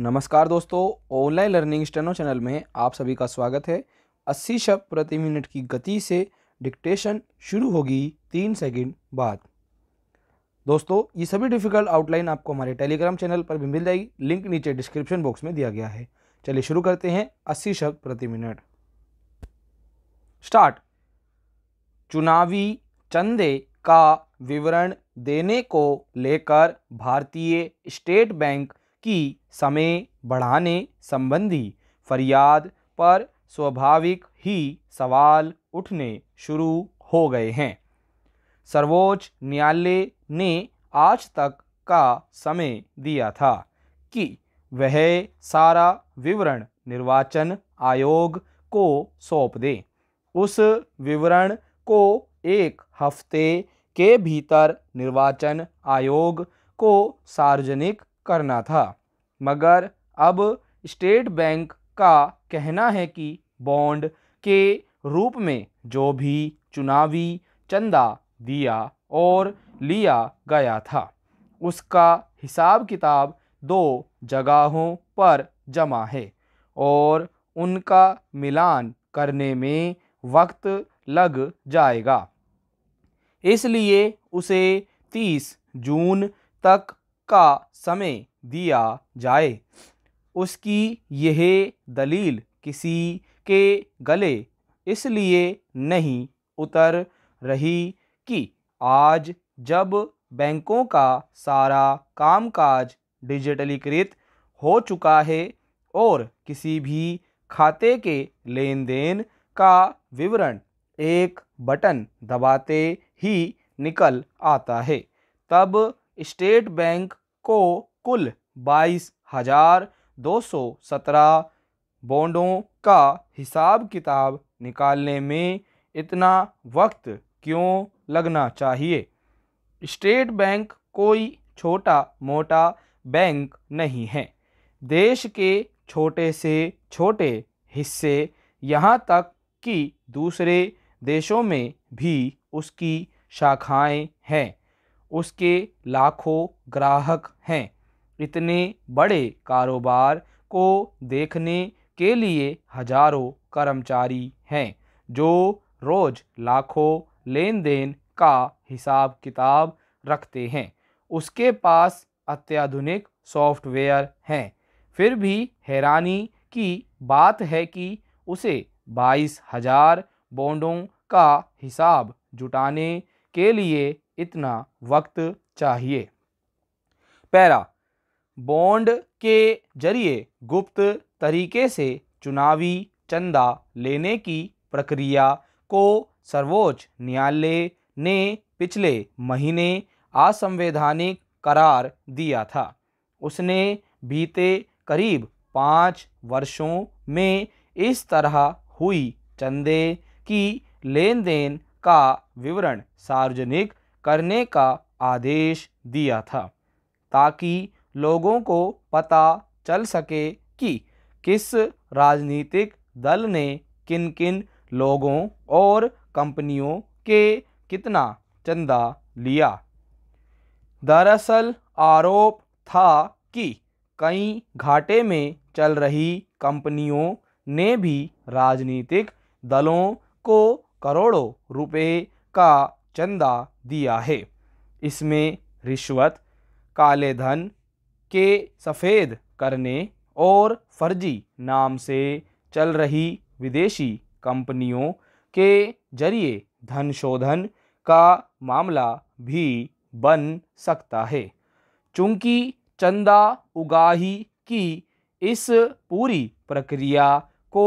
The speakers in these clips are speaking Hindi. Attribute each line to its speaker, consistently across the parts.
Speaker 1: नमस्कार दोस्तों ऑनलाइन लर्निंग स्टेनो चैनल में आप सभी का स्वागत है 80 शब्द प्रति मिनट की गति से डिक्टेशन शुरू होगी तीन सेकंड बाद दोस्तों ये सभी डिफिकल्ट आउटलाइन आपको हमारे टेलीग्राम चैनल पर भी मिल जाएगी लिंक नीचे डिस्क्रिप्शन बॉक्स में दिया गया है चलिए शुरू करते हैं अस्सी शब्द प्रति मिनट स्टार्ट चुनावी चंदे का विवरण देने को लेकर भारतीय स्टेट बैंक कि समय बढ़ाने संबंधी फरियाद पर स्वाभाविक ही सवाल उठने शुरू हो गए हैं सर्वोच्च न्यायालय ने आज तक का समय दिया था कि वह सारा विवरण निर्वाचन आयोग को सौंप दे उस विवरण को एक हफ्ते के भीतर निर्वाचन आयोग को सार्वजनिक करना था मगर अब स्टेट बैंक का कहना है कि बॉन्ड के रूप में जो भी चुनावी चंदा दिया और लिया गया था उसका हिसाब किताब दो जगहों पर जमा है और उनका मिलान करने में वक्त लग जाएगा इसलिए उसे 30 जून तक का समय दिया जाए उसकी यह दलील किसी के गले इसलिए नहीं उतर रही कि आज जब बैंकों का सारा कामकाज डिजिटलीकृत हो चुका है और किसी भी खाते के लेन देन का विवरण एक बटन दबाते ही निकल आता है तब स्टेट बैंक को कुल बाईस हजार दो सौ सत्रह बॉन्डों का हिसाब किताब निकालने में इतना वक्त क्यों लगना चाहिए स्टेट बैंक कोई छोटा मोटा बैंक नहीं है देश के छोटे से छोटे हिस्से यहाँ तक कि दूसरे देशों में भी उसकी शाखाएं हैं उसके लाखों ग्राहक हैं इतने बड़े कारोबार को देखने के लिए हजारों कर्मचारी हैं जो रोज़ लाखों लेन देन का हिसाब किताब रखते हैं उसके पास अत्याधुनिक सॉफ्टवेयर हैं फिर भी हैरानी की बात है कि उसे बाईस हजार बॉन्डों का हिसाब जुटाने के लिए इतना वक्त चाहिए पैरा बॉन्ड के जरिए गुप्त तरीके से चुनावी चंदा लेने की प्रक्रिया को सर्वोच्च न्यायालय ने पिछले महीने असंवैधानिक करार दिया था उसने बीते करीब पाँच वर्षों में इस तरह हुई चंदे की लेन देन का विवरण सार्वजनिक करने का आदेश दिया था ताकि लोगों को पता चल सके कि किस राजनीतिक दल ने किन किन लोगों और कंपनियों के कितना चंदा लिया दरअसल आरोप था कि कई घाटे में चल रही कंपनियों ने भी राजनीतिक दलों को करोड़ों रुपए का चंदा दिया है इसमें रिश्वत काले धन के सफ़ेद करने और फर्जी नाम से चल रही विदेशी कंपनियों के जरिए धन शोधन का मामला भी बन सकता है चूँकि चंदा उगाही की इस पूरी प्रक्रिया को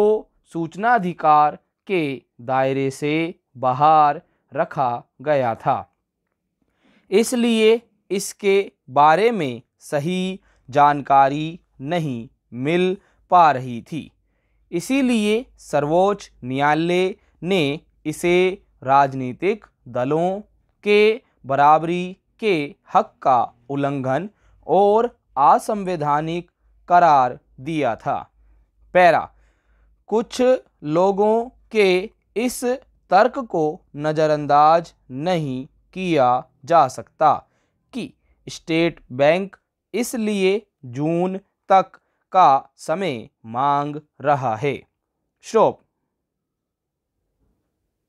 Speaker 1: सूचनाधिकार के दायरे से बाहर रखा गया था इसलिए इसके बारे में सही जानकारी नहीं मिल पा रही थी इसीलिए सर्वोच्च न्यायालय ने इसे राजनीतिक दलों के बराबरी के हक का उल्लंघन और असंवैधानिक करार दिया था पैरा कुछ लोगों के इस तर्क को नज़रअंदाज नहीं किया जा सकता कि स्टेट बैंक इसलिए जून तक का समय मांग रहा है शोप